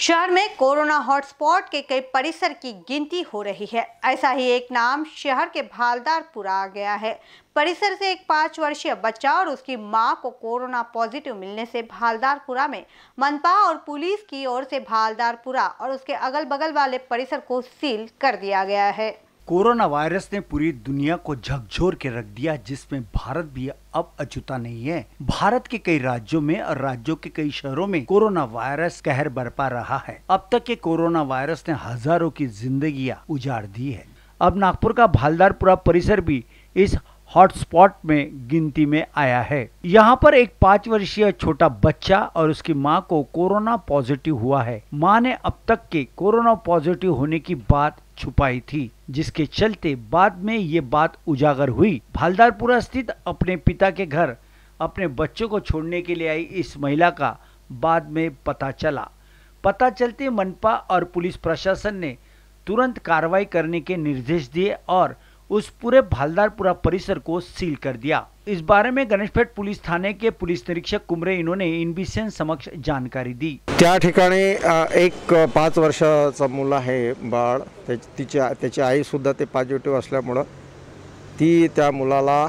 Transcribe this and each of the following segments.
शहर में corona hotspot के कई परिसर की गिनती हो रही है ऐसा ही एक नाम शहर के भालदारपुरा आ गया है परिसर से एक पाँच वर्षीय बच्चा और उसकी मां को कोरोना पॉजिटिव मिलने से भालदारपुरा में मनपा और पुलिस की ओर से भालदारपुरा और उसके अगल बगल वाले परिसर को सील कर दिया गया है कोरोना वायरस ने पूरी दुनिया को झकझोर के रख दिया जिसमें भारत भी अब अछूता नहीं है भारत के कई राज्यों में और राज्यों के कई शहरों में कोरोना वायरस कहर बरपा रहा है अब तक के कोरोना वायरस ने हजारों की जिंदगियां उजाड़ दी है अब नागपुर का भालदारपुरा परिसर भी इस हॉटस्पॉट में गिनती में आया है यहाँ पर एक पाँच वर्षीय छोटा बच्चा और उसकी माँ को कोरोना पॉजिटिव हुआ है माँ ने अब तक के कोरोना पॉजिटिव होने की बात छुपाई थी जिसके चलते बाद में ये बात उजागर हुई भालदारपुरा स्थित अपने पिता के घर अपने बच्चों को छोड़ने के लिए आई इस महिला का बाद में पता चला पता चलते मनपा और पुलिस प्रशासन ने तुरंत कार्रवाई करने के निर्देश दिए और उस पूरे भालदारपुरा परिसर को सील कर दिया इस बारे में गणेशपेठ पोलीस ठाणे के पुलिस निरीक्षक कुमरे इन्होंने इनबीसीएन समक्ष जानकारी दी त्या ठिकाणी एक पांच वर्षाचा मुलं आहे बाळ तिच्या त्याची आईसुद्धा ती त्या मुलाला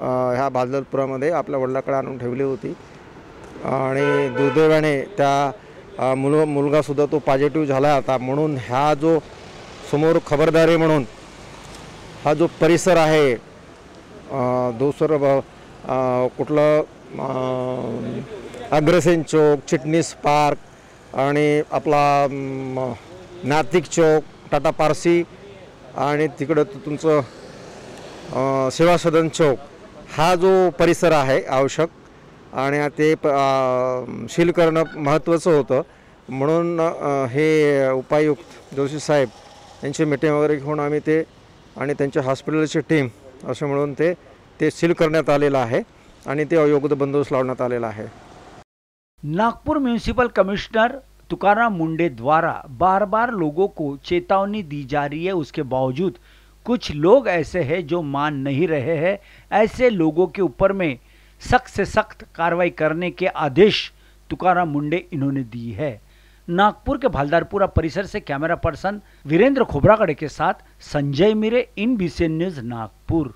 ह्या भालदारपुरामध्ये आपल्या वडिलाकडे आणून होती आणि दुर्दैवाने त्या मुल मुलगासुद्धा तो पॉजिटिव झाला होता म्हणून जो समोर खबरदारी म्हणून हा जो परिसर आहे दुसरं कुठलं अग्रसेन चौक चिटणीस पार्क आणि आपला नातिक चौक टाटा पारसी आणि तिकडं तुमचं सेवा सदन चौक हा जो परिसर आहे आवश्यक आणि ते प शील करणं महत्त्वाचं होतं म्हणून हे उपायुक्त जोशी साहेब यांची मिटिंग वगैरे घेऊन आम्ही ते आणि त्यांच्या हॉस्पिटलची टीम असं म्हणून ते ते सील करण्यात आलेलं आहे आणि ते अयोग्य बंदोबस्त लावण्यात आलेला आहे नागपुर म्युनिसिपल कमिश्नर तुकाराम मुंडे द्वारा बार बार लोगों को चेतावनी दी जा रही है उसके बावजूद कुछ लोग ऐसे हैं जो मान नहीं रहे हैं ऐसे लोगों के ऊपर में सख्त से सख्त कार्रवाई करने के आदेश तुकाराम मुंडे इन्होंने दी है नागपुर के भालदारपुरा परिसर से कैमरा पर्सन वीरेंद्र खोबरागड़े के साथ Sanjay Mire in B news Nagpur